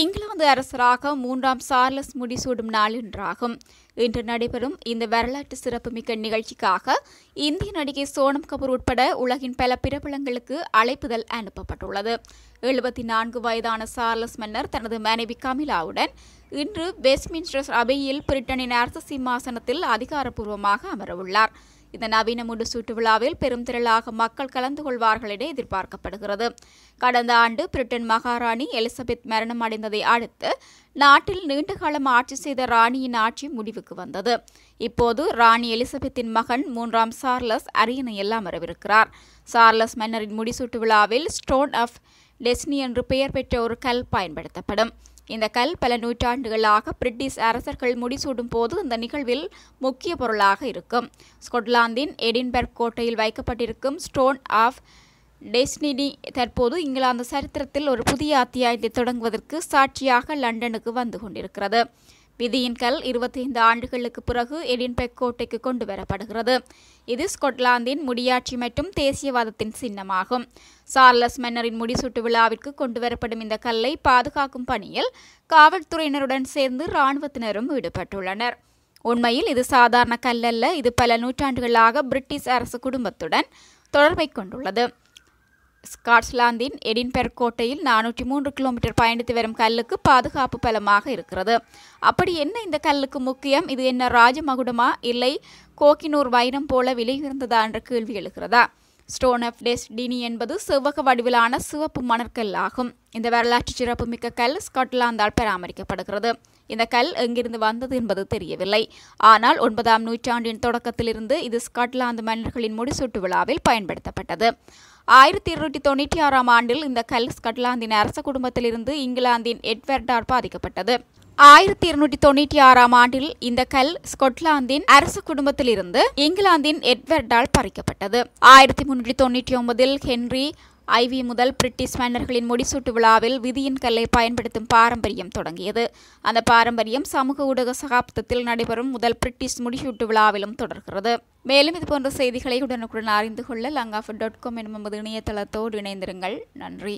இங்கிலாந்து அரசராக மூன்றாம் சார்லஸ் முடிசூடும் நாள் என்றாகும் இன்று நடைபெறும் இந்த வரலாற்று சிறப்புமிக்க நிகழ்ச்சிக்காக இந்திய நடிகை சோனம் கபூர் உட்பட உலகின் பல பிரபலங்களுக்கு அழைப்புதல் அனுப்பப்பட்டுள்ளது எழுபத்தி நான்கு வயதான சார்லஸ் மன்னர் தனது மனைவி கமிலாவுடன் இன்று வெஸ்ட்மின்ஸ்டர் அபையில் பிரிட்டனின் அரச சிம்மாசனத்தில் அதிகாரப்பூர்வமாக அமரவுள்ளார் இந்த நவீன முடிசூட்டு விழாவில் பெரும் திரளாக மக்கள் கலந்து கொள்வார்கள் என எதிர்பார்க்கப்படுகிறது கடந்த ஆண்டு பிரிட்டன் மகாராணி எலிசபெத் மரணம் அடைந்ததை அடுத்து நாட்டில் நீண்டகாலம் ஆட்சி செய்த ராணியின் ஆட்சி முடிவுக்கு வந்தது இப்போது ராணி எலிசபெத்தின் மகன் மூன்றாம் சார்லஸ் அரியணை எல்லாம் வரவிருக்கிறார் சார்லஸ் மன்னரின் முடிசூட்டு விழாவில் ஸ்டோன் ஆஃப் டெஸ்னி என்று பெயர் பெற்ற ஒரு கல் பயன்படுத்தப்படும் இந்த கல் பல நூற்றாண்டுகளாக பிரிட்டிஷ் அரசர்கள் முடிசூடும் போது இந்த நிகழ்வில் முக்கிய பொருளாக இருக்கும் ஸ்கொட்லாந்தின் எடின்பர்க் கோட்டையில் வைக்கப்பட்டிருக்கும் ஸ்டோன் ஆஃப் டெஸ்னினி தற்போது இங்கிலாந்து சரித்திரத்தில் ஒரு புதிய அத்தியாயத்தை தொடங்குவதற்கு சாட்சியாக லண்டனுக்கு வந்து கொண்டிருக்கிறது விதியின் கல் இருபத்தைந்து ஆண்டுகளுக்கு பிறகு எடின்பெக் கோட்டைக்கு கொண்டு வரப்படுகிறது இது ஸ்கொட்லாந்தின் முடியாட்சி மற்றும் தேசியவாதத்தின் சின்னமாகும் சார்லஸ் மன்னரின் முடிசூட்டு விழாவிற்கு கொண்டு வரப்படும் இந்த கல்லை பாதுகாக்கும் பணியில் காவல்துறையினருடன் சேர்ந்து இராணுவத்தினரும் ஈடுபட்டுள்ளனர் உண்மையில் இது சாதாரண கல்லல்ல இது பல நூற்றாண்டுகளாக பிரிட்டிஷ் அரசு குடும்பத்துடன் தொடர்பை கொண்டுள்ளது ஸ்காட்ஸ்லாந்தின் எடின்பெர்க் கோட்டையில் நானூற்றி மூன்று கிலோமீட்டர் பயணித்து வரும் கல்லுக்கு பாதுகாப்பு பலமாக இருக்கிறது அப்படி என்ன இந்த கல்லுக்கு முக்கியம் இது என்ன ராஜமகுடமா இல்லை கோக்கினூர் வைரம் போல விலை என்ற கேள்வி எழுகிறதா ஸ்டோன் ஸ்டோனப்டேஸ் டினி என்பது செவ்வக வடிவிலான சிவப்பு மணற்கல் ஆகும் இந்த வரலாற்று சிறப்புமிக்க கல் ஸ்காட்லாந்தால் பராமரிக்கப்படுகிறது இந்த கல் எங்கிருந்து வந்தது என்பது தெரியவில்லை ஆனால் ஒன்பதாம் நூற்றாண்டின் தொடக்கத்திலிருந்து இது ஸ்காட்லாந்து மன்னர்களின் முடிசூட்டு விழாவில் பயன்படுத்தப்பட்டது ஆயிரத்தி இருநூற்றி தொண்ணூற்றி ஆறாம் ஆண்டில் இந்த கல் ஸ்காட்லாந்தின் அரச குடும்பத்திலிருந்து இங்கிலாந்தின் எட்வர்டார் பாதிக்கப்பட்டது ஆயிரத்தி இருநூற்றி தொண்ணூற்றி ஆறாம் ஆண்டில் இந்த கல் ஸ்கொட்லாந்தின் அரசு குடும்பத்திலிருந்து இங்கிலாந்தின் எட்வர்டால் பறிக்கப்பட்டது ஆயிரத்தி முன்னூற்றி தொண்ணூற்றி ஒன்பதில் ஹென்றி ஐவி முதல் பிரிட்டிஷ் மன்னர்களின் முடிசூட்டு விழாவில் விதியின் கல்லை பயன்படுத்தும் பாரம்பரியம் தொடங்கியது அந்த பாரம்பரியம் சமூக ஊடக சகாப்தத்தில் நடைபெறும் முதல் பிரிட்டிஷ் முடிசூட்டு விழாவிலும் தொடர்கிறது மேலும் இது போன்ற செய்திகளை உடனுக்குடன் அறிந்து கொள்ள லங்காஃபு டாட் காம் எனும் இணையதளத்தோடு இணைந்திருங்கள் நன்றி